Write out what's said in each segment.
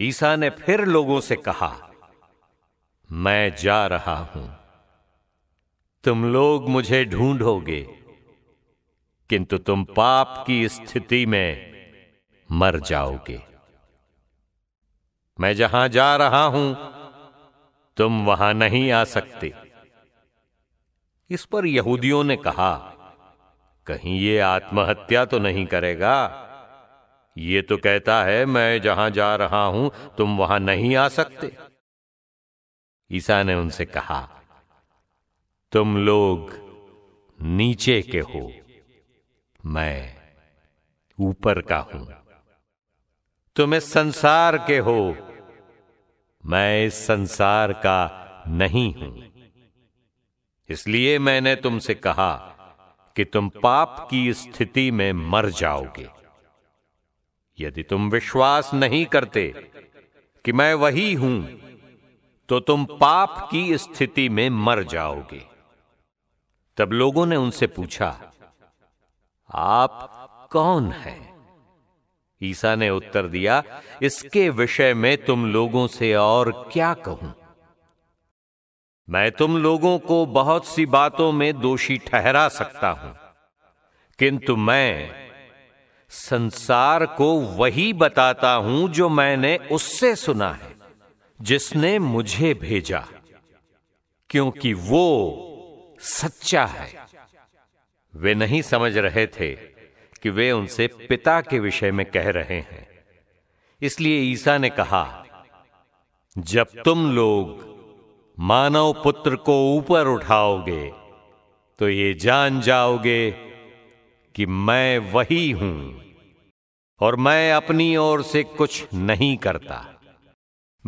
ईसा ने फिर लोगों से कहा मैं जा रहा हूं तुम लोग मुझे ढूंढोगे किंतु तुम पाप की स्थिति में मर जाओगे मैं जहां जा रहा हूं तुम वहां नहीं आ सकते इस पर यहूदियों ने कहा कहीं ये आत्महत्या तो नहीं करेगा ये तो कहता है मैं जहां जा रहा हूं तुम वहां नहीं आ सकते ईसा ने उनसे कहा तुम लोग नीचे के हो मैं ऊपर का हूं तुम इस संसार के हो मैं इस संसार का नहीं हूं इसलिए मैंने तुमसे कहा कि तुम पाप की स्थिति में मर जाओगे यदि तुम विश्वास नहीं करते कि मैं वही हूं तो तुम पाप की स्थिति में मर जाओगे तब लोगों ने उनसे पूछा आप कौन हैं? ईसा ने उत्तर दिया इसके विषय में तुम लोगों से और क्या कहूं मैं तुम लोगों को बहुत सी बातों में दोषी ठहरा सकता हूं किंतु मैं संसार को वही बताता हूं जो मैंने उससे सुना है जिसने मुझे भेजा क्योंकि वो सच्चा है वे नहीं समझ रहे थे कि वे उनसे पिता के विषय में कह रहे हैं इसलिए ईसा ने कहा जब तुम लोग मानव पुत्र को ऊपर उठाओगे तो ये जान जाओगे कि मैं वही हूं और मैं अपनी ओर से कुछ नहीं करता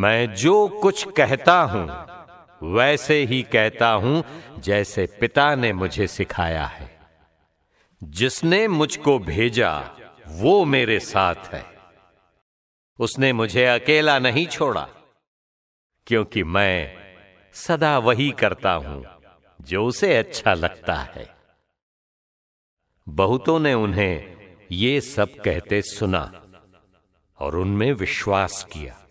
मैं जो कुछ कहता हूं वैसे ही कहता हूं जैसे पिता ने मुझे सिखाया है जिसने मुझको भेजा वो मेरे साथ है उसने मुझे अकेला नहीं छोड़ा क्योंकि मैं सदा वही करता हूं जो उसे अच्छा लगता है बहुतों ने उन्हें ये सब कहते सुना और उनमें विश्वास किया